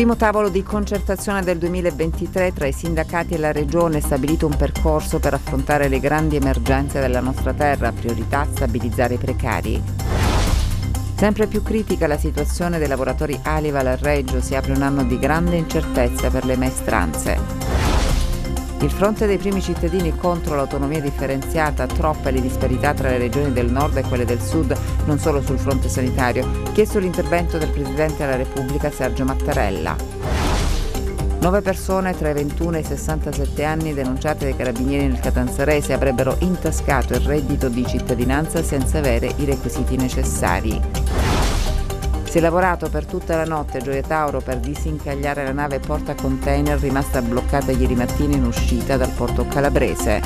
Primo tavolo di concertazione del 2023 tra i sindacati e la Regione è stabilito un percorso per affrontare le grandi emergenze della nostra terra, priorità stabilizzare i precari. Sempre più critica la situazione dei lavoratori Alival al Reggio, si apre un anno di grande incertezza per le maestranze. Il fronte dei primi cittadini contro l'autonomia differenziata, troppe le disparità tra le regioni del nord e quelle del sud, non solo sul fronte sanitario, chiesto l'intervento del Presidente della Repubblica Sergio Mattarella. Nove persone tra i 21 e i 67 anni denunciate dai carabinieri nel Catanzarese avrebbero intascato il reddito di cittadinanza senza avere i requisiti necessari. Si è lavorato per tutta la notte a Gioia Tauro per disincagliare la nave porta container rimasta bloccata ieri mattina in uscita dal porto calabrese.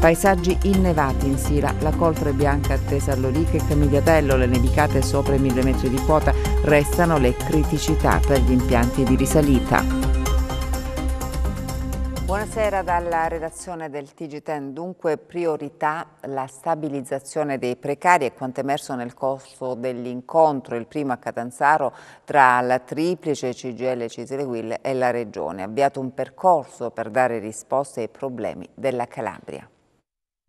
Paesaggi innevati in Sira, la coltre bianca attesa all'Olica e Camigliatello, le nevicate sopra i mille metri di quota, restano le criticità per gli impianti di risalita. Buonasera dalla redazione del TG10. Dunque priorità la stabilizzazione dei precari e quanto emerso nel corso dell'incontro, il primo a Catanzaro, tra la triplice CGL Cisle e la Regione. Avviato un percorso per dare risposte ai problemi della Calabria.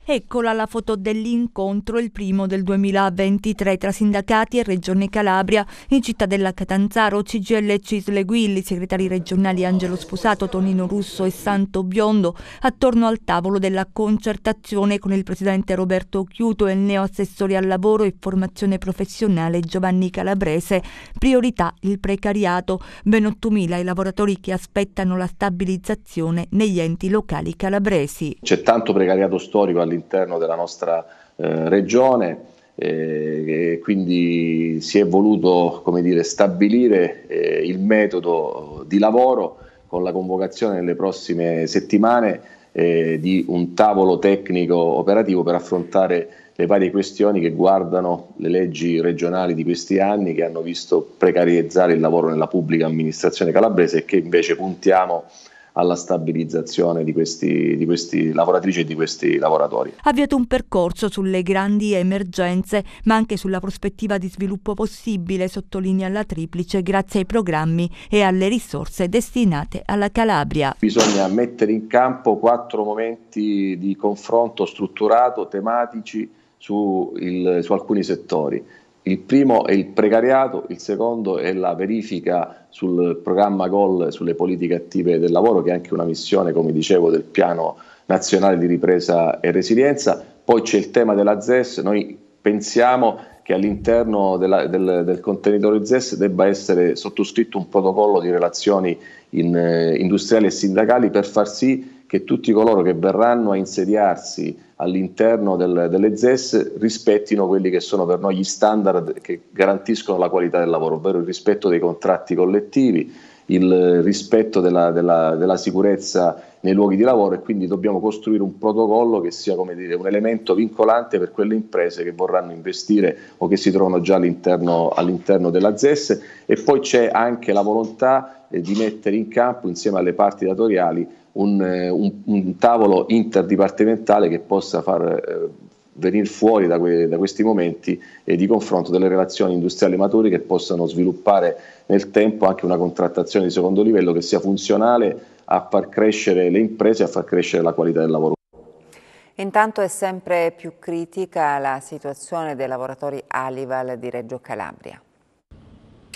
Eccola la foto dell'incontro, il primo del 2023, tra sindacati e Regione Calabria. In città della Catanzaro, CGL Cisle Guilli, segretari regionali Angelo Sposato, Tonino Russo e Santo Biondo, attorno al tavolo della concertazione con il presidente Roberto Chiuto e il neo assessore al lavoro e formazione professionale Giovanni Calabrese. Priorità il precariato, ben 8.000 i lavoratori che aspettano la stabilizzazione negli enti locali calabresi. C'è tanto precariato storico all'interno all'interno della nostra eh, regione. Eh, quindi si è voluto dire, stabilire eh, il metodo di lavoro con la convocazione nelle prossime settimane eh, di un tavolo tecnico operativo per affrontare le varie questioni che guardano le leggi regionali di questi anni che hanno visto precarizzare il lavoro nella pubblica amministrazione calabrese e che invece puntiamo a alla stabilizzazione di questi, di questi lavoratrici e di questi lavoratori. Ha avviato un percorso sulle grandi emergenze, ma anche sulla prospettiva di sviluppo possibile, sottolinea la triplice, grazie ai programmi e alle risorse destinate alla Calabria. Bisogna mettere in campo quattro momenti di confronto strutturato, tematici su, il, su alcuni settori il primo è il precariato, il secondo è la verifica sul programma GOL sulle politiche attive del lavoro, che è anche una missione, come dicevo, del piano nazionale di ripresa e resilienza. Poi c'è il tema della ZES, noi pensiamo che all'interno della, del, del, contenitore ZES debba essere sottoscritto un protocollo di relazioni in, eh, industriali e sindacali per far sì che tutti coloro che verranno a insediarsi all'interno del, delle ZES rispettino quelli che sono per noi gli standard che garantiscono la qualità del lavoro, ovvero il rispetto dei contratti collettivi, il rispetto della, della, della sicurezza nei luoghi di lavoro e quindi dobbiamo costruire un protocollo che sia come dire, un elemento vincolante per quelle imprese che vorranno investire o che si trovano già all'interno, all'interno della ZES e poi c'è anche la volontà eh, di mettere in campo insieme alle parti datoriali un, eh, un, un tavolo interdipartimentale che possa far eh, venire fuori da, que, da questi momenti e di confronto delle relazioni industriali maturi che possano sviluppare nel tempo anche una contrattazione di secondo livello che sia funzionale a far crescere le imprese e a far crescere la qualità del lavoro. Intanto è sempre più critica la situazione dei lavoratori Alival di Reggio Calabria.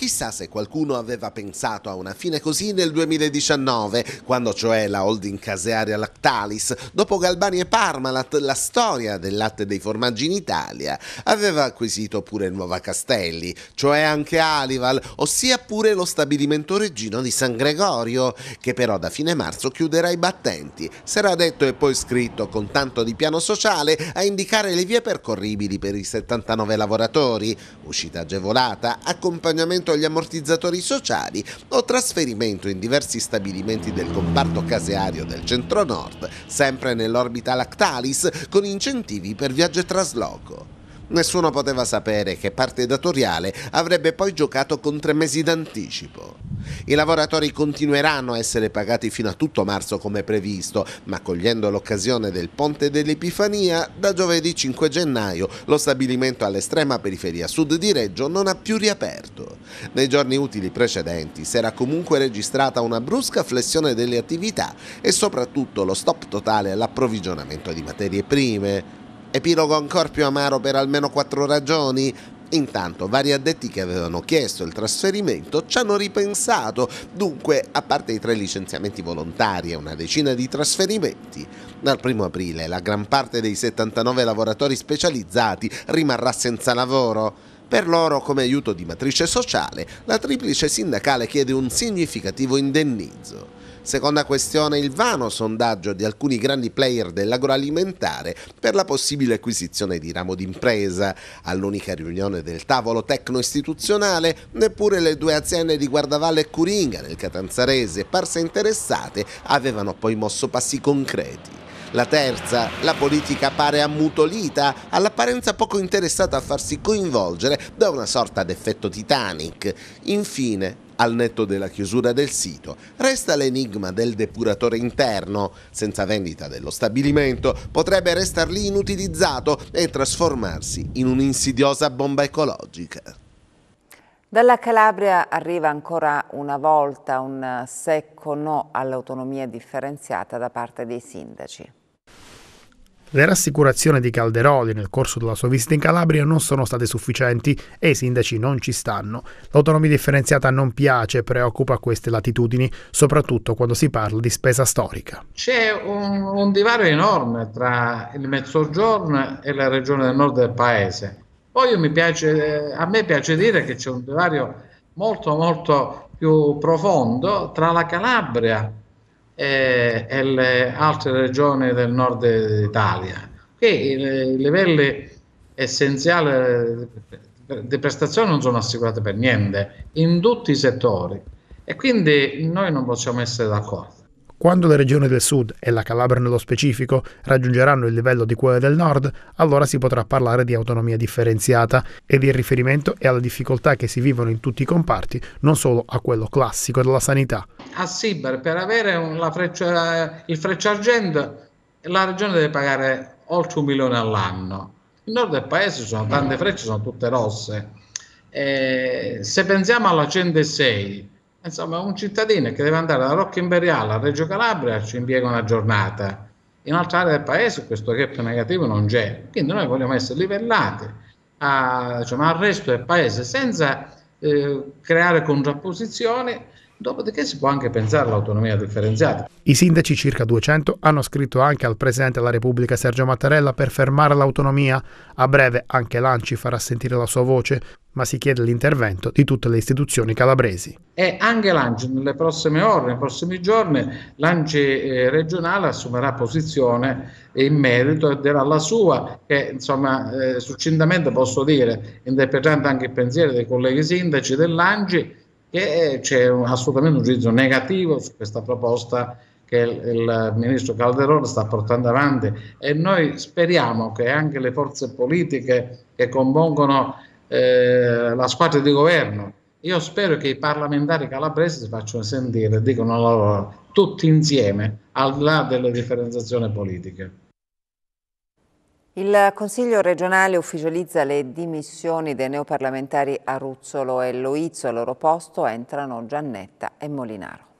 Chissà se qualcuno aveva pensato a una fine così nel 2019, quando cioè la holding casearia Lactalis, dopo Galbani e Parmalat, la storia del latte dei formaggi in Italia, aveva acquisito pure Nuova Castelli, cioè anche Alival, ossia pure lo stabilimento reggino di San Gregorio, che però da fine marzo chiuderà i battenti. Sarà detto e poi scritto con tanto di piano sociale a indicare le vie percorribili per i 79 lavoratori, uscita agevolata, accompagnamento pagamento agli ammortizzatori sociali o trasferimento in diversi stabilimenti del comparto caseario del centro-nord, sempre nell'orbita Lactalis, con incentivi per viaggio e trasloco. Nessuno poteva sapere che parte datoriale avrebbe poi giocato con tre mesi d'anticipo. I lavoratori continueranno a essere pagati fino a tutto marzo come previsto, ma cogliendo l'occasione del ponte dell'Epifania, da giovedì 5 gennaio lo stabilimento all'estrema periferia sud di Reggio non ha più riaperto. Nei giorni utili precedenti si era comunque registrata una brusca flessione delle attività e soprattutto lo stop totale all'approvvigionamento di materie prime. Epilogo ancora più amaro per almeno quattro ragioni? Intanto vari addetti che avevano chiesto il trasferimento ci hanno ripensato, dunque a parte i tre licenziamenti volontari e una decina di trasferimenti, dal 1 aprile la gran parte dei 79 lavoratori specializzati rimarrà senza lavoro. Per loro, come aiuto di matrice sociale, la triplice sindacale chiede un significativo indennizzo. Seconda questione, il vano sondaggio di alcuni grandi player dell'agroalimentare per la possibile acquisizione di ramo d'impresa. All'unica riunione del tavolo tecno-istituzionale, neppure le due aziende di Guardavalle e Curinga nel Catanzarese, parse interessate, avevano poi mosso passi concreti. La terza, la politica pare ammutolita, all'apparenza poco interessata a farsi coinvolgere da una sorta d'effetto Titanic. Infine, al netto della chiusura del sito, resta l'enigma del depuratore interno. Senza vendita dello stabilimento, potrebbe restar lì inutilizzato e trasformarsi in un'insidiosa bomba ecologica. Dalla Calabria arriva ancora una volta un secco no all'autonomia differenziata da parte dei sindaci. Le rassicurazioni di Calderoli nel corso della sua visita in Calabria non sono state sufficienti e i sindaci non ci stanno. L'autonomia differenziata non piace e preoccupa queste latitudini, soprattutto quando si parla di spesa storica. C'è un, un divario enorme tra il mezzogiorno e la regione del nord del paese. Poi piace, a me piace dire che c'è un divario molto molto più profondo tra la Calabria eh, e le altre regioni del nord Italia, che i livelli essenziali di prestazione non sono assicurati per niente in tutti i settori e quindi noi non possiamo essere d'accordo. Quando le regioni del sud, e la Calabria nello specifico, raggiungeranno il livello di quelle del nord, allora si potrà parlare di autonomia differenziata ed il riferimento è alle difficoltà che si vivono in tutti i comparti, non solo a quello classico della sanità. A Siber, per avere freccia, il frecciargento, la regione deve pagare oltre un milione all'anno. Nel nord del paese ci sono tante frecce, sono tutte rosse. Eh, se pensiamo alla 106, Insomma, un cittadino che deve andare da Rocca Imperiale a Reggio Calabria ci impiega una giornata. In altre aree del paese questo gap negativo non c'è. Quindi noi vogliamo essere livellati a, diciamo, al resto del paese senza eh, creare contrapposizioni Dopodiché si può anche pensare all'autonomia differenziata. I sindaci, circa 200, hanno scritto anche al Presidente della Repubblica Sergio Mattarella per fermare l'autonomia. A breve anche l'Anci farà sentire la sua voce, ma si chiede l'intervento di tutte le istituzioni calabresi. E anche l'Anci nelle prossime ore, nei prossimi giorni, l'Anci eh, regionale assumerà posizione in merito e dirà la sua, che insomma eh, succintamente posso dire, interpretando anche il pensiero dei colleghi sindaci dell'Anci, che c'è assolutamente un giudizio negativo su questa proposta che il, il, ministro Calderone sta portando avanti e noi speriamo che anche le forze politiche che compongono eh, la squadra di governo, io spero che i parlamentari calabresi si facciano sentire, dicano la loro, tutti insieme, al di là delle differenziazioni politiche. Il Consiglio regionale ufficializza le dimissioni dei neoparlamentari Aruzzolo e Loizzo. Al loro posto entrano Giannetta e Molinaro.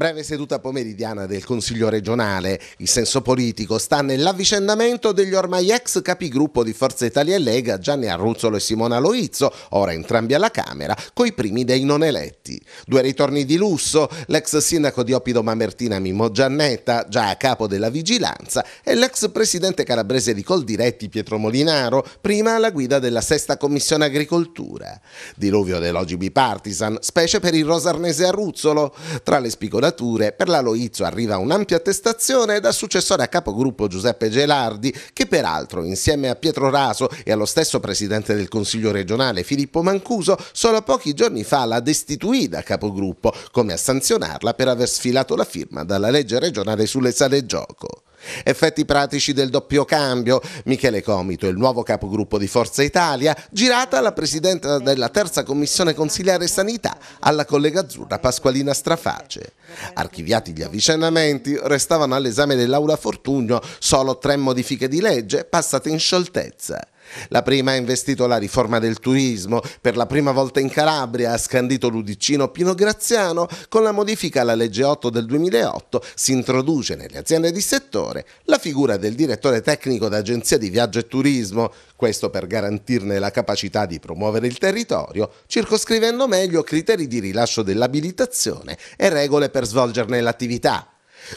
Breve seduta pomeridiana del Consiglio regionale. Il senso politico sta nell'avvicendamento degli ormai ex capigruppo di Forza Italia e Lega Gianni Arruzzolo e Simona Loizzo, ora entrambi alla Camera, coi primi dei non eletti. Due ritorni di lusso, l'ex sindaco di Opido Mamertina Mimmo Giannetta, già a capo della vigilanza, e l'ex presidente calabrese di Coldiretti Pietro Molinaro, prima alla guida della sesta commissione agricoltura. Diluvio dell'Ogi bipartisan, specie per il rosarnese Arruzzolo, tra le spicolazioni candidature, per l'Aloizio arriva un'ampia attestazione dal successore a capogruppo Giuseppe Gelardi, che peraltro insieme a Pietro Raso e allo stesso presidente del Consiglio regionale Filippo Mancuso solo pochi giorni fa la destituì da capogruppo, come a sanzionarla per aver sfilato la firma dalla legge regionale sulle sale gioco. Effetti pratici del doppio cambio. Michele Comito, il nuovo capogruppo di Forza Italia, girata alla presidenta della terza commissione consigliare sanità, alla collega azzurra Pasqualina Straface. Archiviati gli avvicinamenti, restavano all'esame dell'Aula Fortunio solo tre modifiche di legge passate in scioltezza. La prima ha investito la riforma del turismo, per la prima volta in Calabria ha scandito l'Udicino Pino Graziano, con la modifica alla legge 8 del 2008 si introduce nelle aziende di settore la figura del direttore tecnico d'agenzia di viaggio e turismo, questo per garantirne la capacità di promuovere il territorio, circoscrivendo meglio criteri di rilascio dell'abilitazione e regole per svolgerne l'attività.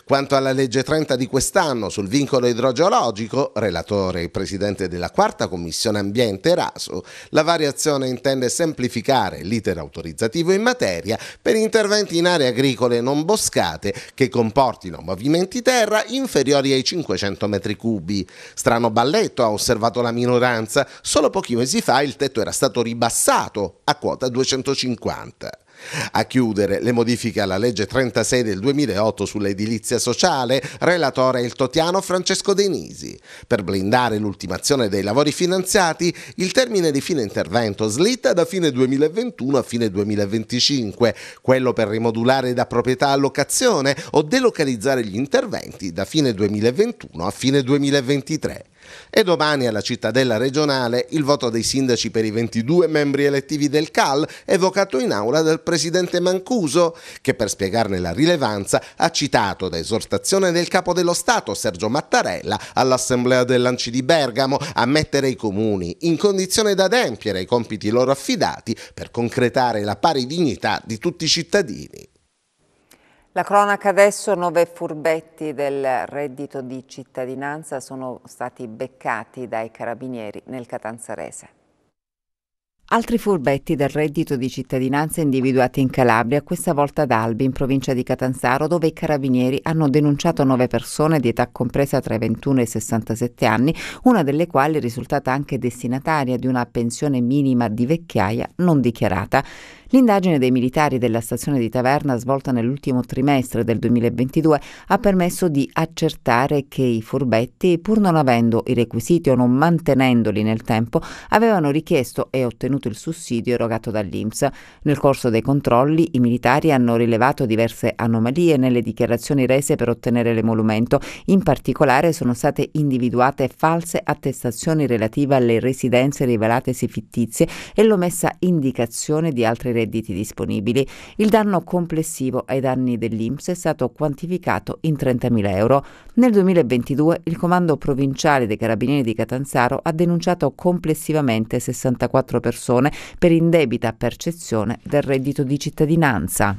Quanto alla legge 30 di quest'anno sul vincolo idrogeologico, relatore e presidente della quarta commissione ambiente Raso, la variazione intende semplificare l'iter autorizzativo in materia per interventi in aree agricole non boscate che comportino movimenti terra inferiori ai 500 metri cubi. Strano balletto ha osservato la minoranza, solo pochi mesi fa il tetto era stato ribassato a quota 250. A chiudere le modifiche alla legge 36 del 2008 sull'edilizia sociale, relatore il totiano Francesco Denisi. Per blindare l'ultimazione dei lavori finanziati, il termine di fine intervento slitta da fine 2021 a fine 2025, quello per rimodulare da proprietà a locazione o delocalizzare gli interventi da fine 2021 a fine 2023. E domani alla cittadella regionale il voto dei sindaci per i 22 membri elettivi del CAL evocato in aula dal presidente Mancuso, che per spiegarne la rilevanza ha citato da esortazione del capo dello Stato Sergio Mattarella all'assemblea dell'Anci di Bergamo a mettere i comuni in condizione da adempiere ai compiti loro affidati per concretare la pari dignità di tutti i cittadini. La cronaca adesso, nove furbetti del reddito di cittadinanza sono stati beccati dai carabinieri nel Catanzarese. Altri furbetti del reddito di cittadinanza individuati in Calabria, questa volta ad Albi, in provincia di Catanzaro, dove i carabinieri hanno denunciato nove persone di età compresa tra i 21 e i 67 anni, una delle quali è risultata anche destinataria di una pensione minima di vecchiaia non dichiarata. L'indagine dei militari della stazione di Taverna svolta nell'ultimo trimestre del 2022 ha permesso di accertare che i furbetti, pur non avendo i requisiti o non mantenendoli nel tempo, avevano richiesto e ottenuto il sussidio erogato dall'INPS. Nel corso dei controlli i militari hanno rilevato diverse anomalie nelle dichiarazioni rese per ottenere l'emolumento. In particolare sono state individuate false attestazioni relative alle residenze rivelatesi fittizie e l'omessa indicazione di altri requisiti redditi disponibili, il danno complessivo ai danni dell'INPS è stato quantificato in 30.000 euro. Nel 2022 il Comando Provinciale dei Carabinieri di Catanzaro ha denunciato complessivamente 64 persone per indebita percezione del reddito di cittadinanza.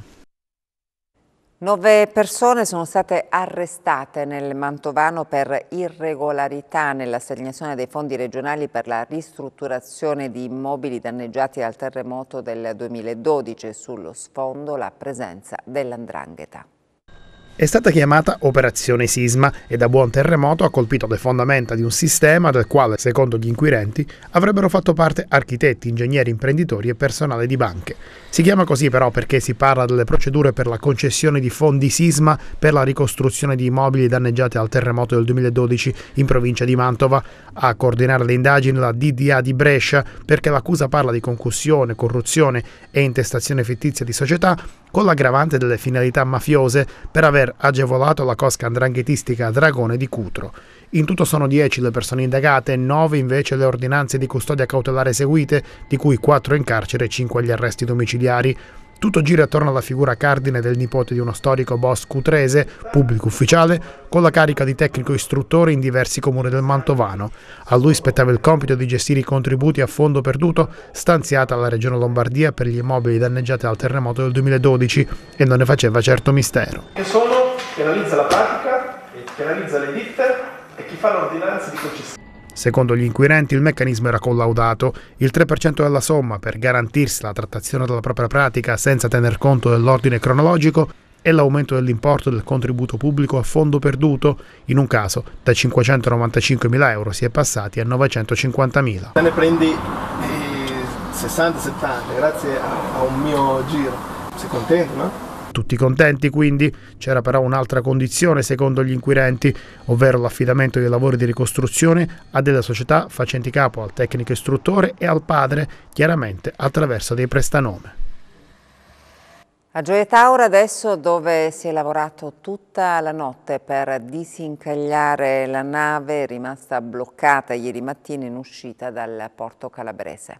Nove persone sono state arrestate nel Mantovano per irregolarità nell'assegnazione dei fondi regionali per la ristrutturazione di immobili danneggiati dal terremoto del 2012 sullo sfondo la presenza dell'andrangheta. È stata chiamata Operazione Sisma e da buon terremoto ha colpito le fondamenta di un sistema del quale, secondo gli inquirenti, avrebbero fatto parte architetti, ingegneri, imprenditori e personale di banche. Si chiama così però perché si parla delle procedure per la concessione di fondi sisma per la ricostruzione di immobili danneggiati al terremoto del 2012 in provincia di Mantova. A coordinare le indagini la DDA di Brescia perché l'accusa parla di concussione, corruzione e intestazione fittizia di società con l'aggravante delle finalità mafiose per aver agevolato la cosca andranghetistica Dragone di Cutro. In tutto sono 10 le persone indagate 9 invece le ordinanze di custodia cautelare eseguite, di cui 4 in carcere e 5 agli arresti domiciliari. Tutto gira attorno alla figura cardine del nipote di uno storico boss cutrese, pubblico ufficiale, con la carica di tecnico istruttore in diversi comuni del Mantovano. A lui spettava il compito di gestire i contributi a fondo perduto stanziata alla Regione Lombardia per gli immobili danneggiati dal terremoto del 2012 e non ne faceva certo mistero. Che sono chi la pratica, chi le ditte e chi fa l'ordinanza di concessione. Secondo gli inquirenti il meccanismo era collaudato, il 3% della somma per garantirsi la trattazione della propria pratica senza tener conto dell'ordine cronologico e l'aumento dell'importo del contributo pubblico a fondo perduto, in un caso da 595.000 euro si è passati a 950.000. Te ne prendi 60-70 eh, grazie a, a un mio giro, sei contento no? Tutti contenti quindi? C'era però un'altra condizione secondo gli inquirenti, ovvero l'affidamento dei lavori di ricostruzione a della società facenti capo al tecnico istruttore e al padre, chiaramente attraverso dei prestanome. A Gioia Taura adesso dove si è lavorato tutta la notte per disincagliare la nave rimasta bloccata ieri mattina in uscita dal porto calabrese.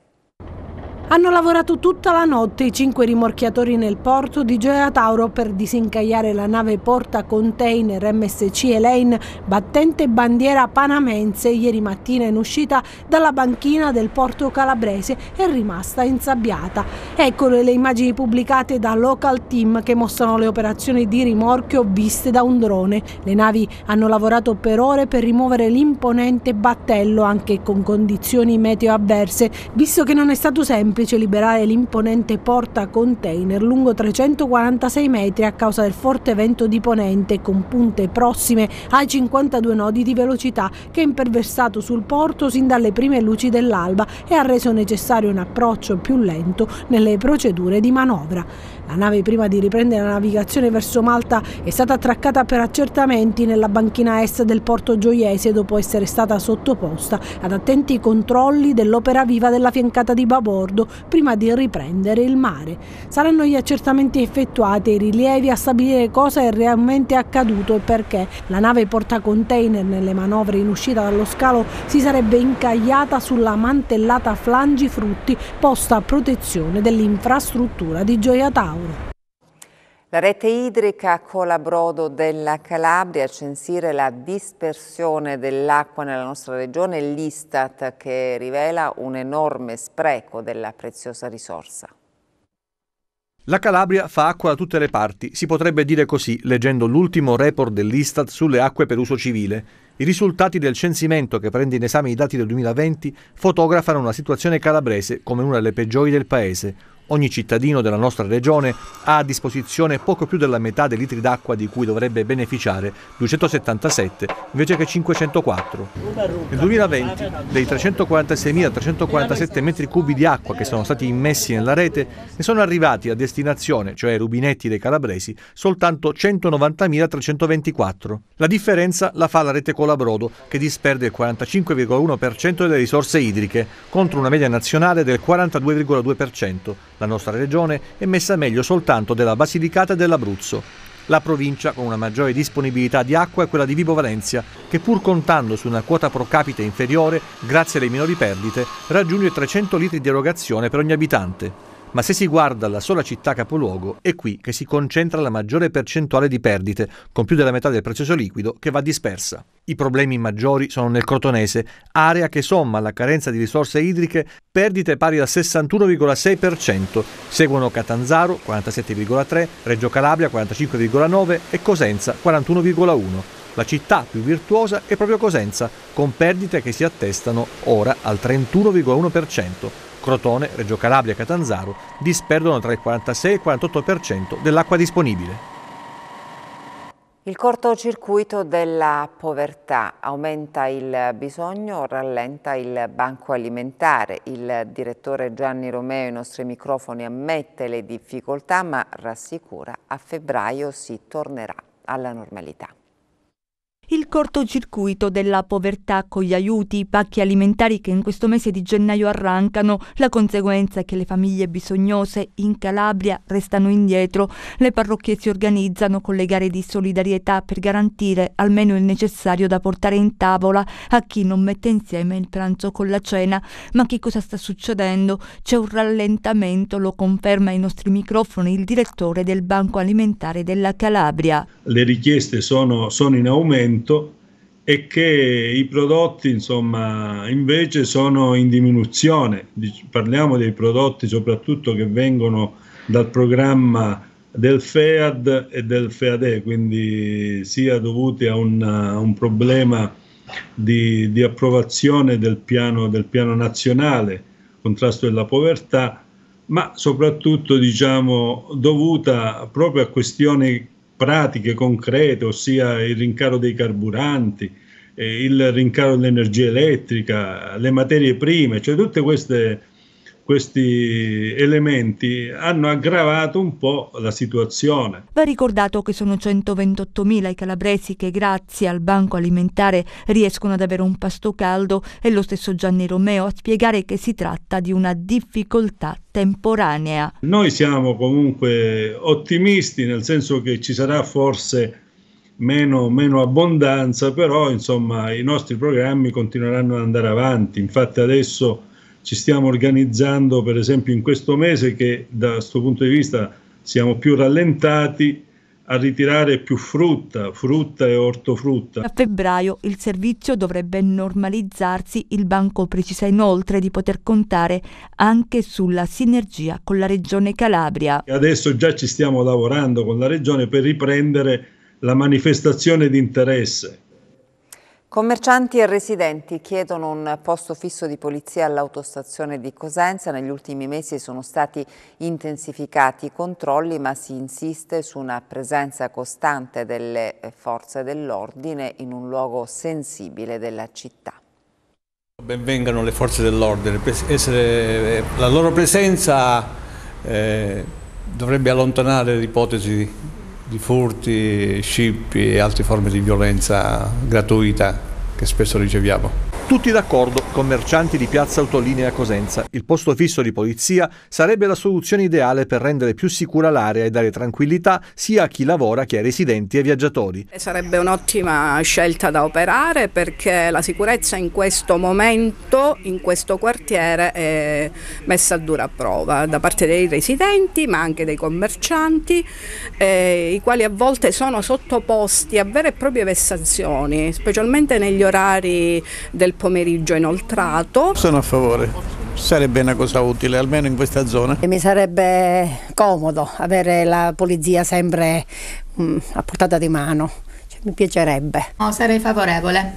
Hanno lavorato tutta la notte i cinque rimorchiatori nel porto di Gioia Tauro per disincagliare la nave porta container MSC Elaine battente bandiera panamense ieri mattina in uscita dalla banchina del porto calabrese e rimasta insabbiata. Eccole le immagini pubblicate da local team che mostrano le operazioni di rimorchio viste da un drone. Le navi hanno lavorato per ore per rimuovere l'imponente battello anche con condizioni meteo avverse, visto che non è stato semplice semplice liberare l'imponente porta container lungo 346 metri a causa del forte vento di ponente con punte prossime ai 52 nodi di velocità che ha imperversato sul porto sin dalle prime luci dell'alba e ha reso necessario un approccio più lento nelle procedure di manovra. La nave prima di riprendere la navigazione verso Malta è stata attraccata per accertamenti nella banchina est del porto gioiese dopo essere stata sottoposta ad attenti controlli dell'opera viva della fiancata di babordo prima di riprendere il mare. Saranno gli accertamenti effettuati e i rilievi a stabilire cosa è realmente accaduto e perché la nave porta container nelle manovre in uscita dallo scalo si sarebbe incagliata sulla mantellata flangifrutti posta a protezione dell'infrastruttura di Gioia Tauro. La rete idrica Colabrodo della Calabria a censire la dispersione dell'acqua nella nostra regione, l'Istat che rivela un enorme spreco della preziosa risorsa. La Calabria fa acqua da tutte le parti, si potrebbe dire così leggendo l'ultimo report dell'Istat sulle acque per uso civile. I risultati del censimento che prende in esame i dati del 2020 fotografano una situazione calabrese come una delle peggiori del paese, Ogni cittadino della nostra regione ha a disposizione poco più della metà dei litri d'acqua di cui dovrebbe beneficiare, 277 invece che 504. Nel 2020, dei 346.347 metri cubi di acqua che sono stati immessi nella rete, ne sono arrivati a destinazione, cioè ai rubinetti dei calabresi, soltanto 190.324. La differenza la fa la rete Colabrodo, che disperde il 45,1% delle risorse idriche, contro una media nazionale del 42,2% la nostra regione è messa meglio soltanto della Basilicata e dell'Abruzzo. La provincia con una maggiore disponibilità di acqua è quella di Vibo Valencia, che pur contando su una quota pro capite inferiore, grazie alle minori perdite, raggiunge 300 litri di erogazione per ogni abitante ma se si guarda la sola città capoluogo è qui che si concentra la maggiore percentuale di perdite, con più della metà del prezioso liquido che va dispersa. I problemi maggiori sono nel Crotonese, area che somma alla carenza di risorse idriche perdite pari al 61,6%, seguono Catanzaro 47,3, Reggio Calabria 45,9 e Cosenza 41,1. La città più virtuosa è proprio Cosenza, con perdite che si attestano ora al 31,1%. Crotone, Reggio Calabria e Catanzaro disperdono tra il 46 e il 48% dell'acqua disponibile. Il cortocircuito della povertà aumenta il bisogno, rallenta il banco alimentare. Il direttore Gianni Romeo i nostri microfoni ammette le difficoltà ma rassicura a febbraio si tornerà alla normalità il cortocircuito della povertà con gli aiuti, i pacchi alimentari che in questo mese di gennaio arrancano, la conseguenza è che le famiglie bisognose in Calabria restano indietro, le parrocchie si organizzano con le gare di solidarietà per garantire almeno il necessario da portare in tavola a chi non mette insieme il pranzo con la cena. Ma che cosa sta succedendo? C'è un rallentamento, lo conferma ai nostri microfoni il direttore del Banco Alimentare della Calabria. Le richieste sono, sono in aumento aumento e che i prodotti insomma invece sono in diminuzione parliamo dei prodotti soprattutto che vengono dal programma del FEAD e del FEADE quindi sia dovuti a un, a un problema di, di, approvazione del piano, del piano nazionale contrasto della povertà ma soprattutto diciamo dovuta proprio a questioni pratiche concrete, ossia il rincaro dei carburanti, eh, il rincaro dell'energia elettrica, le materie prime, cioè tutte queste questi elementi hanno aggravato un po' la situazione. Va ricordato che sono 128.000 i calabresi che grazie al banco alimentare riescono ad avere un pasto caldo e lo stesso Gianni Romeo a spiegare che si tratta di una difficoltà temporanea. Noi siamo comunque ottimisti nel senso che ci sarà forse Meno, meno, abbondanza, però insomma i nostri programmi continueranno ad andare avanti. Infatti adesso ci stiamo organizzando per esempio in questo mese che da questo punto di vista siamo più rallentati a ritirare più frutta, frutta e ortofrutta. A febbraio il servizio dovrebbe normalizzarsi, il banco precisa inoltre di poter contare anche sulla sinergia con la regione Calabria. Adesso già ci stiamo lavorando con la regione per riprendere la manifestazione di interesse Commercianti e residenti chiedono un posto fisso di polizia all'autostazione di Cosenza. Negli ultimi mesi sono stati intensificati i controlli, ma si insiste su una presenza costante delle forze dell'ordine in un luogo sensibile della città. Benvengano le forze dell'ordine, eh, la loro presenza eh, dovrebbe allontanare l'ipotesi di furti, scippi e altre forme di violenza gratuita che spesso riceviamo. Tutti d'accordo, commercianti di Piazza Autolinea Cosenza. Il posto fisso di polizia sarebbe la soluzione ideale per rendere più sicura l'area e dare tranquillità sia a chi lavora che ai residenti e viaggiatori. Eh, sarebbe un'ottima scelta da operare perché la sicurezza in questo momento, in questo quartiere, è messa a dura prova da parte dei residenti ma anche dei commercianti, eh, i quali a volte sono sottoposti a vere e proprie vessazioni, specialmente negli orari del pomeriggio inoltrato. Sono a favore sarebbe una cosa utile, almeno in questa zona. E Mi sarebbe comodo avere la polizia sempre mh, mm, a portata di mano, cioè, mi piacerebbe. No, sarei favorevole,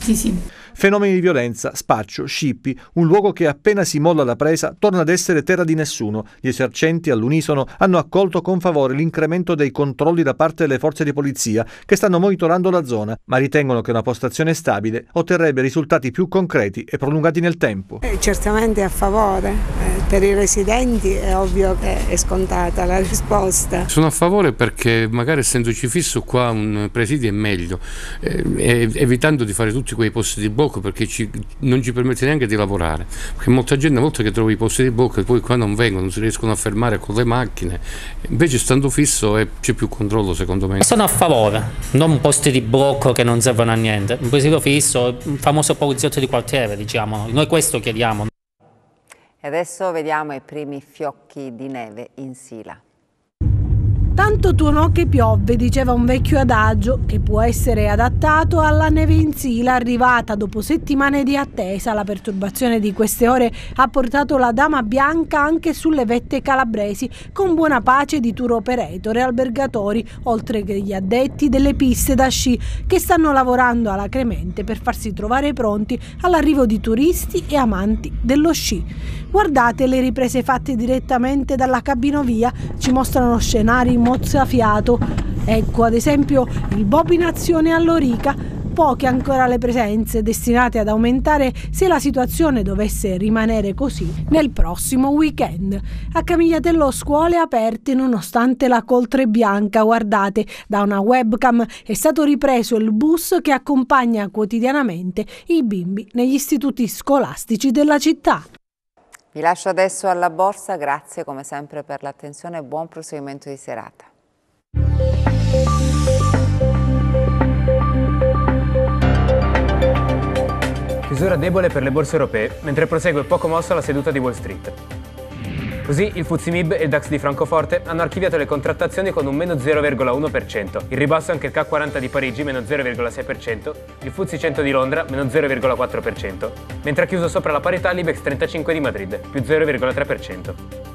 sì sì. Fenomeni di violenza, spaccio, scippi, un luogo che appena si molla la presa torna ad essere terra di nessuno. Gli esercenti all'unisono hanno accolto con favore l'incremento dei controlli da parte delle forze di polizia che stanno monitorando la zona, ma ritengono che una postazione stabile otterrebbe risultati più concreti e prolungati nel tempo. Eh, certamente a favore, eh, per i residenti è ovvio che è scontata la risposta. Sono a favore perché magari essendoci fisso qua un presidio è meglio, eh, evitando di fare tutti quei posti di bocca blocco perché ci, non ci permette neanche di lavorare. Perché molta gente, a volte che trovi i posti di blocco, poi qua non vengono, non si riescono a fermare con le macchine. Invece stando fisso è, eh, c'è più controllo secondo me. Sono a favore, non posti di blocco che non servono a niente. Un presidio fisso, un famoso poliziotto di quartiere, diciamo. Noi questo chiediamo. E adesso vediamo i primi fiocchi di neve in Sila. Tanto tuonò che piovve, diceva un vecchio adagio, che può essere adattato alla neve in sila arrivata dopo settimane di attesa. La perturbazione di queste ore ha portato la dama bianca anche sulle vette calabresi, con buona pace di tour operator e albergatori, oltre che gli addetti delle piste da sci, che stanno lavorando alacremente per farsi trovare pronti all'arrivo di turisti e amanti dello sci. Guardate le riprese fatte direttamente dalla cabinovia, ci mostrano scenari mozzafiato. Ecco ad esempio il bob in azione all'orica poche ancora le presenze destinate ad aumentare se la situazione dovesse rimanere così nel prossimo weekend. A Camigliatello scuole aperte nonostante la coltre bianca, guardate, da una webcam è stato ripreso il bus che accompagna quotidianamente i bimbi negli istituti scolastici della città. Vi lascio adesso alla borsa, grazie come sempre per l'attenzione e buon proseguimento di serata. Chiusura debole per le borse europee, mentre prosegue poco mossa la seduta di Wall Street. Così il Fuzimib e il DAX di Francoforte hanno archiviato le contrattazioni con un meno 0,1%, il ribasso anche il K40 di Parigi meno 0,6%, il Fuzzi 100 di Londra meno 0,4%, mentre ha chiuso sopra la parità l'Ibex 35 di Madrid più 0,3%.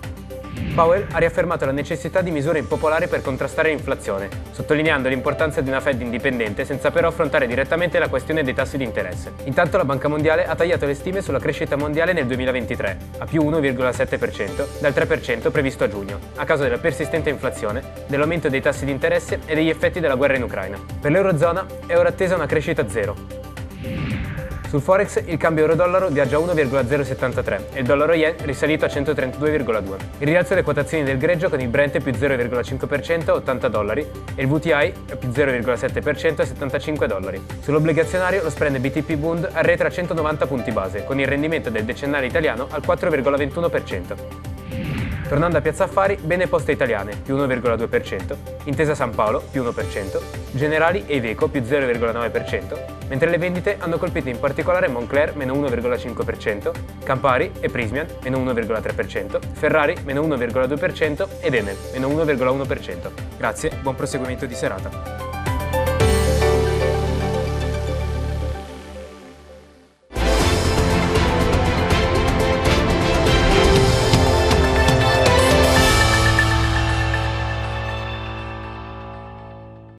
Powell ha riaffermato la necessità di misure impopolari per contrastare l'inflazione, sottolineando l'importanza di una Fed indipendente senza però affrontare direttamente la questione dei tassi di interesse. Intanto la Banca Mondiale ha tagliato le stime sulla crescita mondiale nel 2023, a più 1,7% dal 3% previsto a giugno, a causa della persistente inflazione, dell'aumento dei tassi di interesse e degli effetti della guerra in Ucraina. Per l'Eurozona è ora attesa una crescita zero. Sul Forex il cambio euro-dollaro viaggia a 1,073 e il dollaro yen risalito a 132,2. Il rialzo delle quotazioni del greggio con il Brent più 0,5% a 80 dollari e il VTI più 0,7% a 75 dollari. Sull'obbligazionario lo spread BTP Bund arretra a 190 punti base con il rendimento del decennale italiano al 4,21%. Tornando a Piazza Affari, bene poste italiane, più 1,2%, Intesa San Paolo, più 1%, Generali e Iveco, più 0,9%, mentre le vendite hanno colpito in particolare Moncler, meno 1,5%, Campari e Prismian, meno 1,3%, Ferrari, meno 1,2% ed Enel, meno 1,1%. Grazie, buon proseguimento di serata.